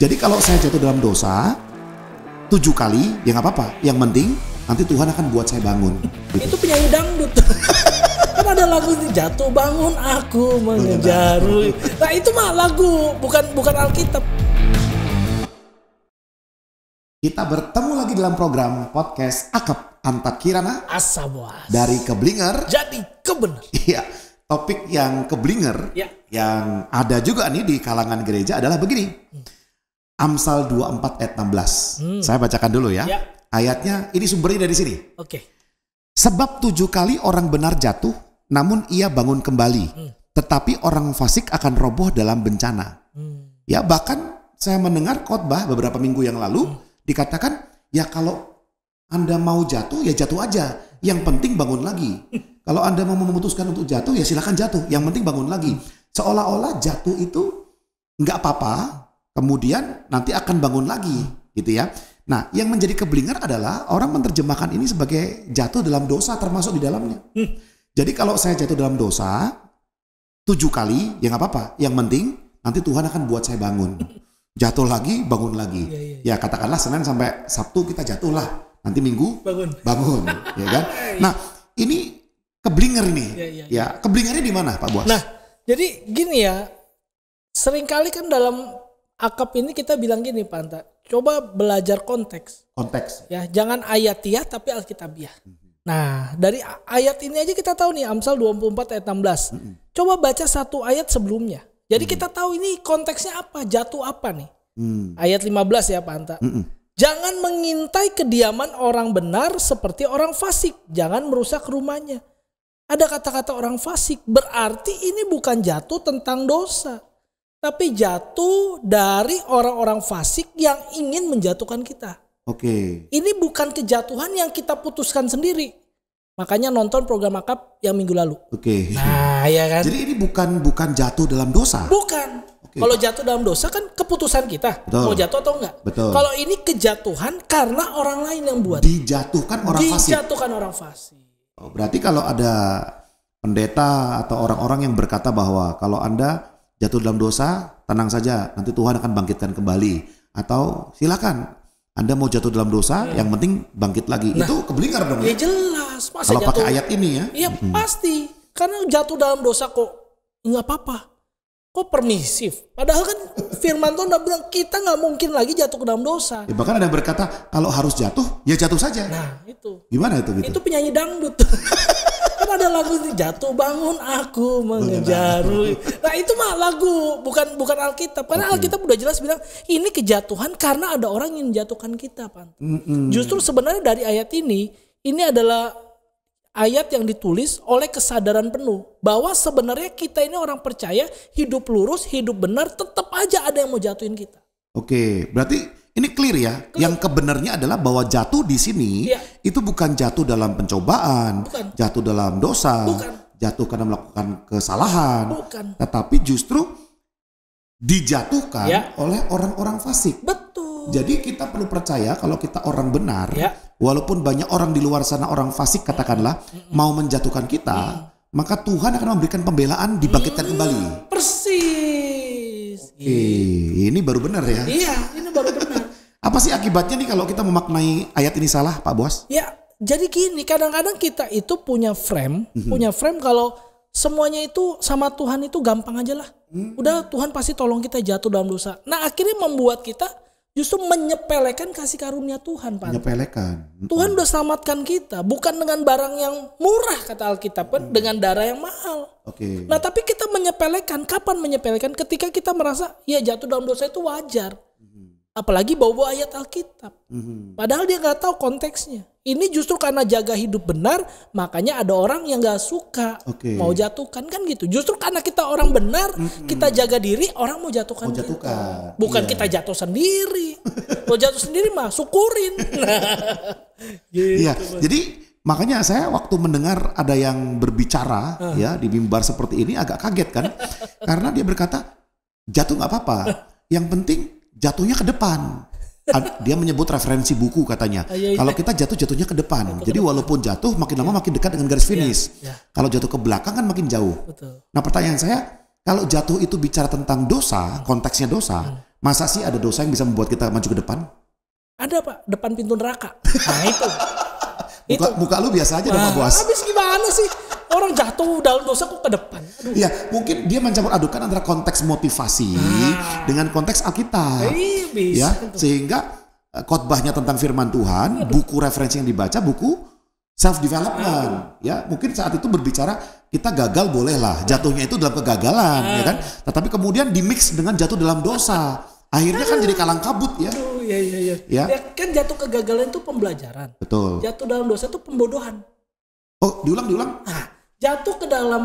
Jadi kalau saya jatuh dalam dosa tujuh kali ya nggak apa-apa. Yang penting nanti Tuhan akan buat saya bangun. Gitu. Itu penyanyi dangdut. kan ada lagu jatuh bangun aku mengejar. Nah itu mah lagu bukan bukan Alkitab. Kita bertemu lagi dalam program podcast Akap Antak Kirana Asabuas dari Keblinger jadi kebenar. Iya, topik yang Keblinger ya. yang ada juga nih di kalangan gereja adalah begini. Hmm Amsal 24 ayat 16. Hmm. Saya bacakan dulu ya. ya. Ayatnya ini sumbernya dari sini. Oke. Sebab tujuh kali orang benar jatuh, namun ia bangun kembali. Hmm. Tetapi orang fasik akan roboh dalam bencana. Hmm. Ya bahkan saya mendengar khotbah beberapa minggu yang lalu hmm. dikatakan ya kalau anda mau jatuh ya jatuh aja. Yang penting bangun lagi. kalau anda mau memutuskan untuk jatuh ya silahkan jatuh. Yang penting bangun lagi. Hmm. Seolah-olah jatuh itu nggak apa-apa kemudian nanti akan bangun lagi gitu ya. Nah, yang menjadi keblinger adalah orang menerjemahkan ini sebagai jatuh dalam dosa termasuk di dalamnya. Hmm. Jadi kalau saya jatuh dalam dosa tujuh kali ya nggak apa-apa. Yang penting nanti Tuhan akan buat saya bangun. Jatuh lagi, bangun lagi. Ya, ya, ya. ya katakanlah Senin sampai Sabtu kita jatuh lah. Nanti Minggu bangun. Bangun, ya kan? Iya, iya. Nah, ini keblinger ini. Iya, ya, ya, ya. ya keblingernya di mana, Pak Buas? Nah, jadi gini ya. Seringkali kan dalam akap ini kita bilang gini Pak Anta, coba belajar konteks. Konteks. Ya, jangan ayatiah tapi alkitabiah. Mm -hmm. Nah, dari ayat ini aja kita tahu nih Amsal 24 ayat 16. Mm -hmm. Coba baca satu ayat sebelumnya. Jadi mm -hmm. kita tahu ini konteksnya apa, jatuh apa nih. Mm. Ayat 15 ya Pak Anta. Mm -hmm. Jangan mengintai kediaman orang benar seperti orang fasik. Jangan merusak rumahnya. Ada kata-kata orang fasik, berarti ini bukan jatuh tentang dosa tapi jatuh dari orang-orang fasik yang ingin menjatuhkan kita. Oke. Okay. Ini bukan kejatuhan yang kita putuskan sendiri. Makanya nonton program akap yang minggu lalu. Oke. Okay. Nah, ya kan. Jadi ini bukan bukan jatuh dalam dosa. Bukan. Okay. Kalau jatuh dalam dosa kan keputusan kita Betul. mau jatuh atau enggak. Betul. Kalau ini kejatuhan karena orang lain yang buat. Dijatuhkan orang Dijatuhkan fasik. Dijatuhkan orang fasik. Oh, berarti kalau ada pendeta atau orang-orang yang berkata bahwa kalau Anda jatuh dalam dosa, tenang saja, nanti Tuhan akan bangkitkan kembali. Atau silakan, Anda mau jatuh dalam dosa, hmm. yang penting bangkit lagi. Nah, itu kebelingar dong. Ya, ya jelas, pasti Kalau jatuh, pakai ayat ini ya. Iya hmm. pasti, karena jatuh dalam dosa kok nggak apa-apa. Kok permisif? Padahal kan Firman Tuhan udah bilang kita nggak mungkin lagi jatuh ke dalam dosa. Ya, bahkan ada yang berkata kalau harus jatuh ya jatuh saja. Nah itu. Gimana itu gitu? Itu penyanyi dangdut. kan ada lagu jatuh bangun aku mengejar nah itu mah lagu bukan bukan Alkitab karena okay. Alkitab udah jelas bilang ini kejatuhan karena ada orang yang menjatuhkan kita pan mm -hmm. justru sebenarnya dari ayat ini ini adalah ayat yang ditulis oleh kesadaran penuh bahwa sebenarnya kita ini orang percaya hidup lurus hidup benar tetap aja ada yang mau jatuhin kita oke okay. berarti ini clear ya. Clear. Yang kebenarnya adalah bahwa jatuh di sini ya. itu bukan jatuh dalam pencobaan, bukan. jatuh dalam dosa, bukan. jatuh karena melakukan kesalahan, bukan. tetapi justru dijatuhkan ya. oleh orang-orang fasik. Betul. Jadi kita perlu percaya kalau kita orang benar, ya. walaupun banyak orang di luar sana orang fasik katakanlah mm hmm mau menjatuhkan kita, mm. maka Tuhan akan memberikan pembelaan dibangkitkan mm. kembali. Persis. Oke, ini baru benar ya. Iya apa sih akibatnya nih kalau kita memaknai ayat ini salah, Pak Bos? Ya, jadi gini, kadang-kadang kita itu punya frame, -hmm. punya frame kalau semuanya itu sama Tuhan itu gampang aja lah. -hmm. Udah Tuhan pasti tolong kita jatuh dalam dosa. Nah, akhirnya membuat kita justru menyepelekan kasih karunia Tuhan, Pak. Menyepelekan. Mhm. Tuhan udah selamatkan kita, bukan dengan barang yang murah kata Alkitab, hmm. dengan darah yang mahal. Oke. Okay. Nah, tapi kita menyepelekan. Kapan menyepelekan? Ketika kita merasa ya jatuh dalam dosa itu wajar apalagi bawa-bawa ayat Alkitab. Mm-hmm. Padahal dia nggak tahu konteksnya. Ini justru karena jaga hidup benar, makanya ada orang yang nggak suka okay. mau jatuhkan kan gitu. Justru karena kita orang benar, mm-hmm. kita jaga diri, orang mau jatuhkan. Mau jatuhkan. Kita. Bukan yeah. kita jatuh sendiri. mau jatuh sendiri mah syukurin. Iya. gitu. Yeah. Jadi makanya saya waktu mendengar ada yang berbicara uh. ya di mimbar seperti ini agak kaget kan, karena dia berkata jatuh nggak apa-apa. Yang penting jatuhnya ke depan. Dia menyebut referensi buku katanya. Oh, iya, iya. Kalau kita jatuh jatuhnya ke depan. Jadi betul. walaupun jatuh makin lama iya. makin dekat dengan garis iya, finish. Yeah, yeah. Kalau jatuh ke belakang kan makin jauh. Betul. Nah pertanyaan saya, kalau jatuh itu bicara tentang dosa, hmm. konteksnya dosa, hmm. masa sih ada dosa yang bisa membuat kita maju ke depan? Ada pak, depan pintu neraka. Nah itu. buka itu. muka lu biasa aja nah, dong bos. Habis gimana sih? orang jatuh dalam dosa kok ke depan. Iya, mungkin dia mencampur adukan antara konteks motivasi ah. dengan konteks Alkitab. Eh, iya, ya, sehingga eh, khotbahnya tentang firman Tuhan, Aduh. buku referensi yang dibaca, buku self development ah. ya mungkin saat itu berbicara kita gagal bolehlah jatuhnya itu dalam kegagalan Aduh. ya ah. kan tetapi kemudian dimix dengan jatuh dalam dosa akhirnya kan jadi ah. kalang kabut ya Aduh, ya, ya, ya. ya ya kan jatuh kegagalan itu pembelajaran betul jatuh dalam dosa itu pembodohan oh diulang diulang Nah, jatuh ke dalam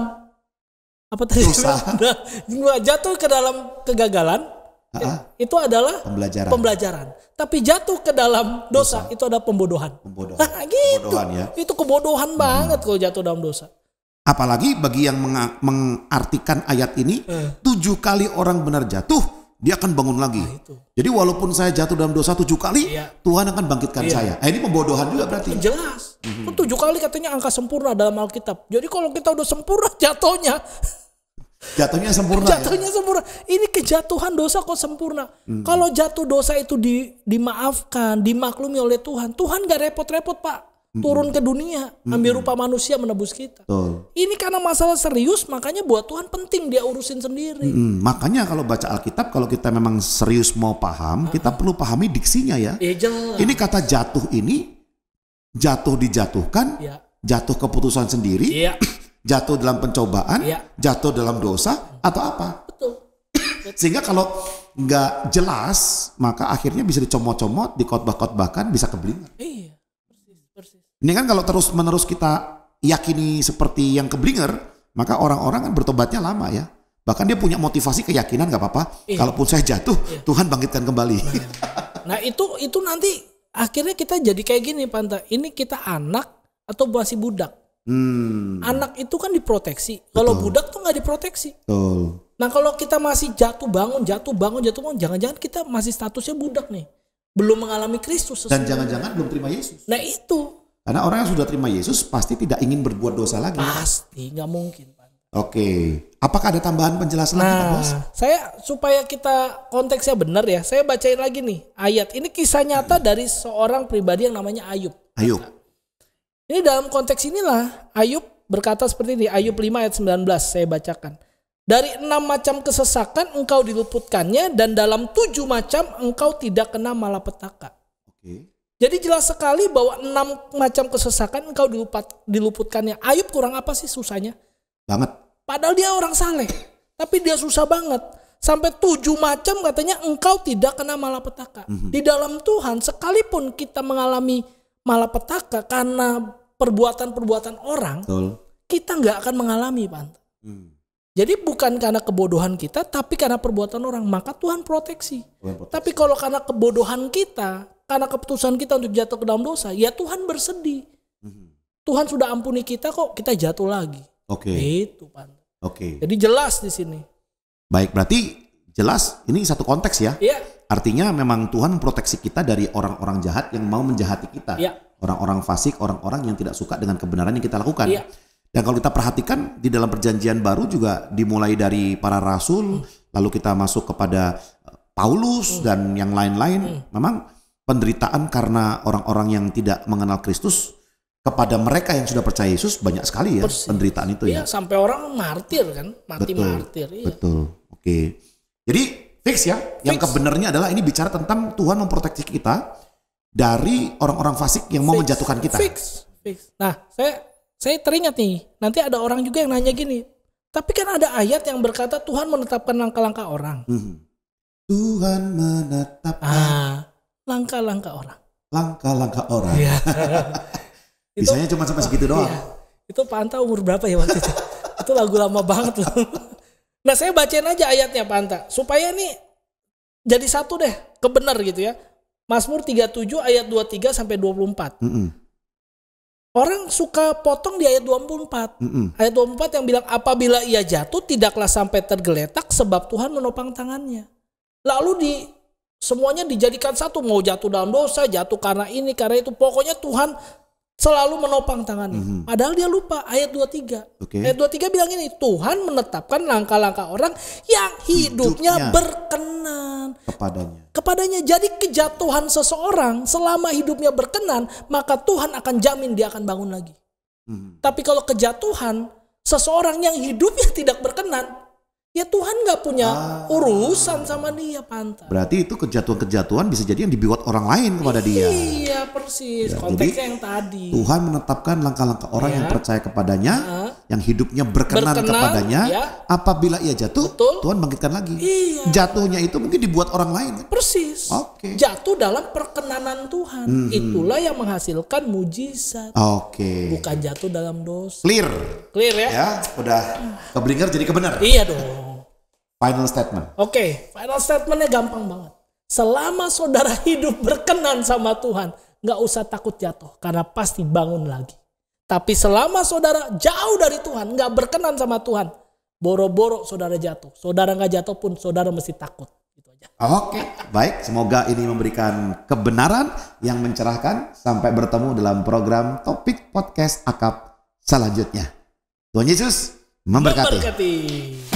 apa tadi usaha nah, jatuh ke dalam kegagalan uh itu adalah pembelajaran. pembelajaran tapi jatuh ke dalam dosa, dosa. itu ada pembodohan pembodohan nah, gitu kebodohan, ya. itu kebodohan hmm. banget kalau jatuh dalam dosa apalagi bagi yang mengartikan ayat ini eh. tujuh kali orang benar jatuh dia akan bangun lagi. Nah, Jadi walaupun saya jatuh dalam dosa tujuh kali, iya. Tuhan akan bangkitkan iya. saya. Nah, ini pembodohan juga berarti. Jelas. Mm-hmm. Tujuh kali katanya angka sempurna dalam Alkitab. Jadi kalau kita udah sempurna jatuhnya. Jatuhnya sempurna. Ya? jatuhnya ya? sempurna. Ini kejatuhan dosa kok sempurna. Mm-hmm. Kalau jatuh dosa itu di, dimaafkan, dimaklumi oleh Tuhan. Tuhan gak repot-repot pak turun ke dunia ambil rupa manusia menebus kita. Betul. Ini karena masalah serius makanya buat Tuhan penting dia urusin sendiri. mm Makanya kalau baca Alkitab kalau kita memang serius mau paham, ah. kita perlu pahami diksinya ya. Ejel. Ya, ini kata jatuh ini jatuh dijatuhkan, ya. jatuh keputusan sendiri, ya. jatuh dalam pencobaan, ya. jatuh dalam dosa atau apa? Betul. Sehingga kalau nggak jelas maka akhirnya bisa dicomot-comot, dikotbah-kotbahkan, bisa kebelingan. Iya. Ini kan kalau terus-menerus kita yakini seperti yang keblinger, maka orang-orang kan bertobatnya lama ya. Bahkan dia punya motivasi keyakinan gak apa-apa. Iya. Kalaupun saya jatuh, iya. Tuhan bangkitkan kembali. Nah. nah itu itu nanti akhirnya kita jadi kayak gini Panta. Ini kita anak atau masih budak? Hmm. Anak itu kan diproteksi. Kalau budak tuh gak diproteksi. Betul. Nah kalau kita masih jatuh bangun, jatuh bangun, jatuh bangun, jangan-jangan kita masih statusnya budak nih. Belum mengalami Kristus. Sesuai. Dan jangan-jangan belum terima Yesus. Nah itu. Karena orang yang sudah terima Yesus pasti tidak ingin berbuat dosa lagi. Pasti, nggak mungkin. Oke, apakah ada tambahan penjelasan nah, lagi, Pak Bos? Nah, saya supaya kita konteksnya benar ya, saya bacain lagi nih ayat. Ini kisah nyata dari seorang pribadi yang namanya Ayub. Ayub. Ini dalam konteks inilah Ayub berkata seperti ini, Ayub 5 ayat 19 saya bacakan. Dari enam macam kesesakan engkau diluputkannya dan dalam tujuh macam engkau tidak kena malapetaka. Oke. Okay. Jadi jelas sekali bahwa enam macam kesesakan engkau dilupat, diluputkannya. Ayub kurang apa sih susahnya? Banget. Padahal dia orang saleh, tapi dia susah banget. Sampai tujuh macam katanya engkau tidak kena malapetaka. Mm -hmm. Di dalam Tuhan sekalipun kita mengalami malapetaka karena perbuatan-perbuatan orang, Betul. kita nggak akan mengalami, Pak. Mm. Jadi bukan karena kebodohan kita, tapi karena perbuatan orang. Maka Tuhan proteksi. Tuhan proteksi. Tapi kalau karena kebodohan kita, karena keputusan kita untuk jatuh ke dalam dosa, ya Tuhan bersedih. Mhm. Tuhan sudah ampuni kita kok kita jatuh lagi. Oke. Okay. Itu Pan. Oke. Okay. Jadi jelas di sini. Baik, berarti jelas ini satu konteks ya. Iya. Artinya memang Tuhan proteksi kita dari orang-orang jahat yang mau menjahati kita. Iya. Orang-orang fasik, orang-orang yang tidak suka dengan kebenaran yang kita lakukan. Iya. Dan kalau kita perhatikan di dalam perjanjian baru juga dimulai dari para rasul, hmm. lalu kita masuk kepada eh, Paulus hmm. dan yang lain-lain. Hmm. Memang penderitaan karena orang-orang yang tidak mengenal Kristus kepada mereka yang sudah percaya Yesus banyak sekali ya Persis. penderitaan itu ya. ya. Sampai orang martir kan, mati betul, martir. Iya. Betul. Oke. Jadi fix ya. Fix. Yang kebenarnya adalah ini bicara tentang Tuhan memproteksi kita dari orang-orang fasik yang mau menjatuhkan kita. Fix. Fix. Nah, saya saya teringat nih, nanti ada orang juga yang nanya gini. Tapi kan ada ayat yang berkata Tuhan menetapkan langkah-langkah orang. Hmm. Tuhan menetapkan ah langkah-langkah orang. Langkah-langkah orang. Iya. Bisanya cuma sampai segitu iya. doang. Iya. Itu pantau umur berapa ya waktu itu? itu lagu lama banget loh. nah saya bacain aja ayatnya Panta Supaya nih jadi satu deh. Kebenar gitu ya. Masmur 37 ayat 23 sampai 24. Mm -mm. Orang suka potong di ayat 24. Mm -mm. Ayat 24 yang bilang apabila ia jatuh tidaklah sampai tergeletak sebab Tuhan menopang tangannya. Lalu di Semuanya dijadikan satu, mau jatuh dalam dosa, jatuh karena ini, karena itu. Pokoknya Tuhan selalu menopang tangannya. Mm -hmm. Padahal dia lupa ayat 23. Okay. Ayat 23 bilang ini, Tuhan menetapkan langkah-langkah orang yang hidupnya, hidupnya berkenan kepadanya. Kepadanya. Jadi kejatuhan seseorang selama hidupnya berkenan, maka Tuhan akan jamin dia akan bangun lagi. Mm -hmm. Tapi kalau kejatuhan seseorang yang hidupnya tidak berkenan, Ya Tuhan nggak punya ah. urusan sama dia pantas. Berarti itu kejatuhan-kejatuhan bisa jadi yang dibuat orang lain kepada dia. Iya persis. Ya, Konteksnya yang tadi. Tuhan menetapkan langkah-langkah orang ya. yang percaya kepadanya, ya. yang hidupnya berkenan, berkenan kepadanya. Ya. Apabila ia jatuh, Betul. Tuhan bangkitkan lagi. Iya. Jatuhnya itu mungkin dibuat orang lain. Persis. Oke. Okay. Jatuh dalam perkenanan Tuhan. -hmm. Itulah yang menghasilkan mujizat. Oke. Okay. Bukan jatuh dalam dosa. Clear. Clear ya. Ya, udah ah. keblinger jadi kebenar. Iya dong. Final statement. Oke, okay, final statementnya gampang banget. Selama saudara hidup berkenan sama Tuhan, nggak usah takut jatuh karena pasti bangun lagi. Tapi selama saudara jauh dari Tuhan, nggak berkenan sama Tuhan, boro-boro saudara jatuh. Saudara nggak jatuh pun saudara mesti takut. Gitu aja. Oke, okay, baik. Semoga ini memberikan kebenaran yang mencerahkan. Sampai bertemu dalam program topik podcast akap selanjutnya. Tuhan Yesus memberkati. memberkati.